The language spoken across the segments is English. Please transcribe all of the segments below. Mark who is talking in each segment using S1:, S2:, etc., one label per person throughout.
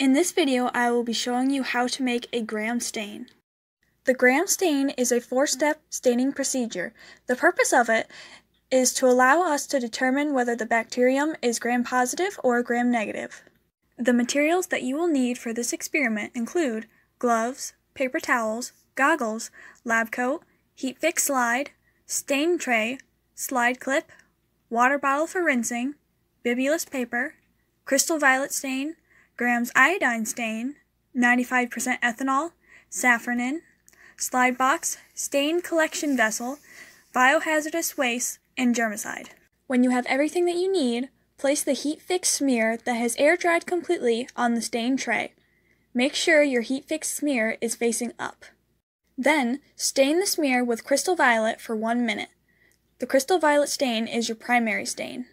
S1: In this video, I will be showing you how to make a gram stain. The gram stain is a four-step staining procedure. The purpose of it is to allow us to determine whether the bacterium is gram-positive or gram-negative. The materials that you will need for this experiment include gloves, paper towels, goggles, lab coat, heat fix slide, stain tray, slide clip, water bottle for rinsing, bibulous paper, crystal violet stain, grams iodine stain, 95% ethanol, safranin, slide box, stain collection vessel, biohazardous waste, and germicide. When you have everything that you need, place the heat fix smear that has air dried completely on the stain tray. Make sure your heat fix smear is facing up. Then, stain the smear with crystal violet for one minute. The crystal violet stain is your primary stain.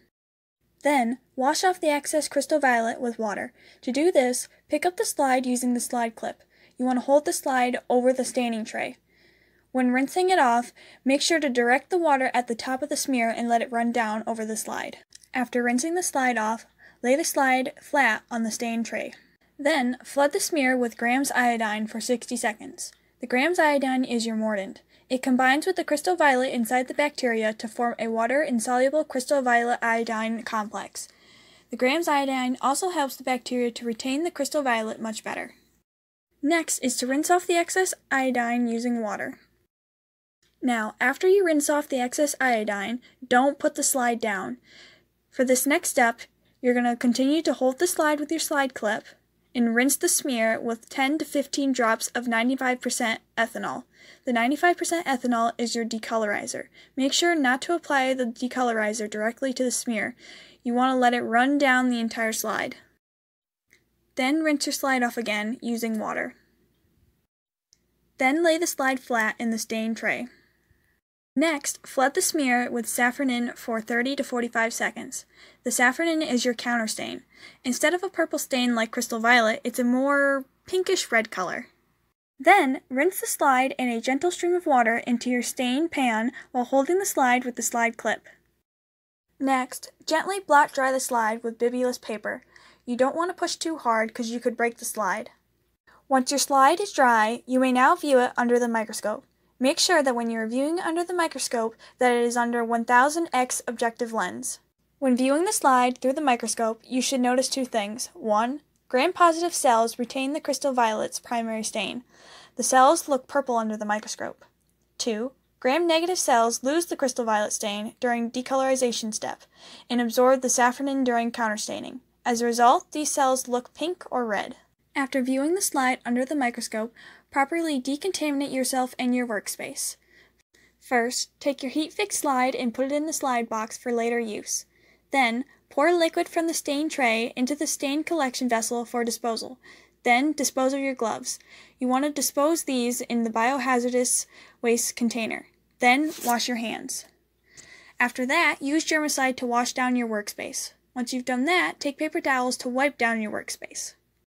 S1: Then, wash off the excess crystal violet with water. To do this, pick up the slide using the slide clip. You want to hold the slide over the staining tray. When rinsing it off, make sure to direct the water at the top of the smear and let it run down over the slide. After rinsing the slide off, lay the slide flat on the stain tray. Then, flood the smear with Graham's iodine for 60 seconds. The Graham's iodine is your mordant. It combines with the crystal violet inside the bacteria to form a water-insoluble crystal violet iodine complex. The Gram's iodine also helps the bacteria to retain the crystal violet much better. Next is to rinse off the excess iodine using water. Now, after you rinse off the excess iodine, don't put the slide down. For this next step, you're going to continue to hold the slide with your slide clip, and rinse the smear with 10 to 15 drops of 95% ethanol. The 95% ethanol is your decolorizer. Make sure not to apply the decolorizer directly to the smear. You want to let it run down the entire slide. Then rinse your slide off again using water. Then lay the slide flat in the stain tray. Next, flood the smear with safranin for 30 to 45 seconds. The safranin is your counter stain. Instead of a purple stain like crystal violet, it's a more pinkish red color. Then, rinse the slide in a gentle stream of water into your stained pan while holding the slide with the slide clip. Next, gently blot dry the slide with bibulous paper. You don't want to push too hard because you could break the slide. Once your slide is dry, you may now view it under the microscope. Make sure that when you're viewing under the microscope that it is under 1000x objective lens. When viewing the slide through the microscope, you should notice two things. One, gram-positive cells retain the crystal violet's primary stain. The cells look purple under the microscope. Two, gram-negative cells lose the crystal violet stain during decolorization step and absorb the safranin during counterstaining. As a result, these cells look pink or red. After viewing the slide under the microscope, Properly decontaminate yourself and your workspace. First, take your heat fix slide and put it in the slide box for later use. Then, pour liquid from the stain tray into the stain collection vessel for disposal. Then, dispose of your gloves. You want to dispose these in the biohazardous waste container. Then, wash your hands. After that, use germicide to wash down your workspace. Once you've done that, take paper towels to wipe down your workspace.